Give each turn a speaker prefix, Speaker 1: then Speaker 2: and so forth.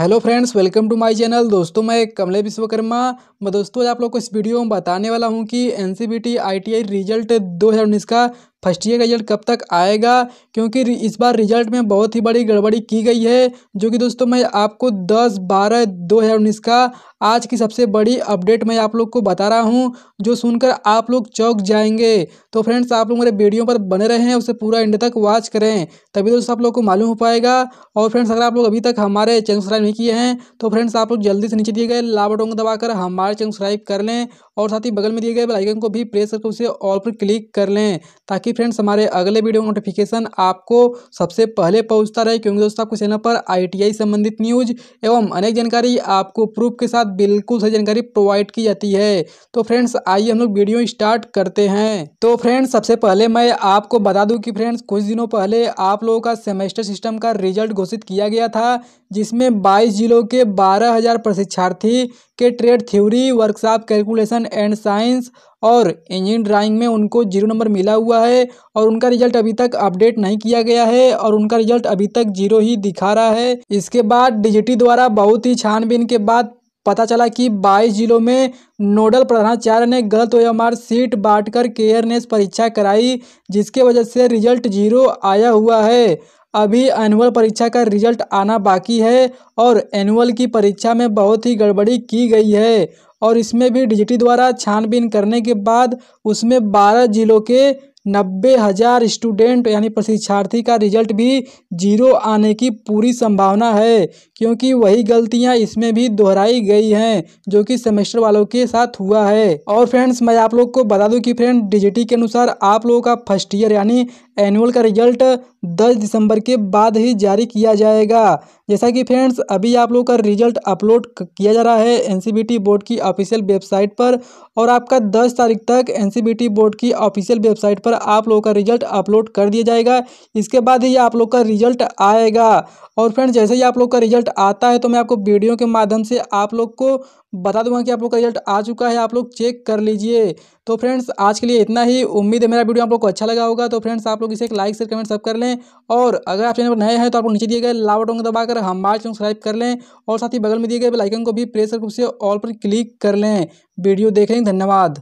Speaker 1: hello friends welcome to my channel दोस्तों मैं कमले विश्वकर्मा मैं दोस्तों आज आप लोग को इस वीडियो में बताने वाला हूं कि N C B T I T I result दो हज़ार उन्नीस का फर्स्ट ईयर का रिजल्ट कब तक आएगा क्योंकि इस बार रिजल्ट में बहुत ही बड़ी गड़बड़ी की गई है जो कि दोस्तों मैं आपको 10 बारह 2019 का आज की सबसे बड़ी अपडेट मैं आप लोग को बता रहा हूँ जो सुनकर आप लोग चौक जाएंगे तो फ्रेंड्स आप लोग मेरे वीडियो पर बने रहे हैं उसे पूरा एंड तक वॉच करें तभी दोस्तों आप लोग को मालूम हो पाएगा और फ्रेंड्स अगर आप लोग अभी तक हमारे चैनल सब्सक्राइब नहीं किए हैं तो फ्रेंड्स आप लोग जल्दी से नीचे दिए गए लाभ बटन को दबाकर हमारे चैनल सब्सक्राइब कर लें और साथ ही बगल में दिए गए बेलाइकन को भी प्रेस करके उसे ऑल पर क्लिक कर लें ताकि ताकि फ्रेंड्स हमारे अगले वीडियो नोटिफिकेशन आपको सबसे पहले पहुंचता रहे क्योंकि दोस्तों आपके चैनल पर आईटीआई संबंधित न्यूज़ एवं अनेक जानकारी आपको प्रूफ के साथ बिल्कुल सही जानकारी प्रोवाइड की जाती है तो फ्रेंड्स आइए हम लोग वीडियो स्टार्ट करते हैं तो फ्रेंड्स सबसे पहले मैं आपको बता दूँ कि फ्रेंड्स कुछ दिनों पहले आप लोगों का सेमेस्टर सिस्टम का रिजल्ट घोषित किया गया था जिसमें बाईस जिलों के बारह प्रशिक्षार्थी के trade theory workshop calculation and science और इंजीनियर ड्राइंग में उनको जीरो नंबर मिला हुआ है है और उनका रिजल्ट अभी तक अपडेट नहीं किया गया है और उनका रिजल्ट अभी तक जीरो ही दिखा रहा है इसके बाद डीजीटी द्वारा बहुत ही छानबीन के बाद पता चला कि 22 जिलों में नोडल प्रधानाचार्य ने गलत ओ सीट बांटकर केयरनेस परीक्षा कराई जिसके वजह से रिजल्ट जीरो आया हुआ है अभी एनुअल परीक्षा का रिजल्ट आना बाकी है और एनुअल की परीक्षा में बहुत ही गड़बड़ी की गई है और इसमें भी डिजिटी द्वारा छानबीन करने के बाद उसमें 12 जिलों के नब्बे हज़ार स्टूडेंट यानी प्रशिक्षार्थी का रिजल्ट भी जीरो आने की पूरी संभावना है क्योंकि वही गलतियां इसमें भी दोहराई गई हैं जो कि सेमेस्टर वालों के साथ हुआ है और फ्रेंड्स मैं आप लोग को बता दूं कि फ्रेंड डिजिटी के अनुसार आप लोगों का फर्स्ट ईयर यानी एनुअल का रिजल्ट 10 दिसंबर के बाद ही जारी किया जाएगा जैसा कि फ्रेंड्स अभी आप लोगों का रिजल्ट अपलोड किया जा रहा है एनसीबीटी बोर्ड की ऑफिशियल वेबसाइट पर और आपका 10 तारीख तक एनसीबीटी बोर्ड की ऑफिशियल वेबसाइट पर आप लोगों का रिजल्ट अपलोड कर दिया जाएगा इसके बाद ही आप लोग का रिजल्ट आएगा और फ्रेंड्स जैसे ही आप लोग का रिजल्ट आता है तो मैं आपको वीडियो के माध्यम से आप लोग को बता दूंगा कि आप लोग का रिजल्ट आ चुका है आप लोग चेक कर लीजिए तो फ्रेंड्स आज के लिए इतना ही उम्मीद है मेरा वीडियो आप लोग को अच्छा लगा होगा तो फ्रेंड्स आप लोग इसे एक लाइक शेयर कमेंट सब कर लें और अगर आप चैनल पर नए हैं तो आप लोग नीचे दिए गए बटन को दबाकर हमारे चैनल सब्सक्राइब कर लें और साथ ही बगल में दिए गए बेलाइकन को भी प्रेस करके उसे ऑल पर क्लिक कर लें वीडियो देख लें धन्यवाद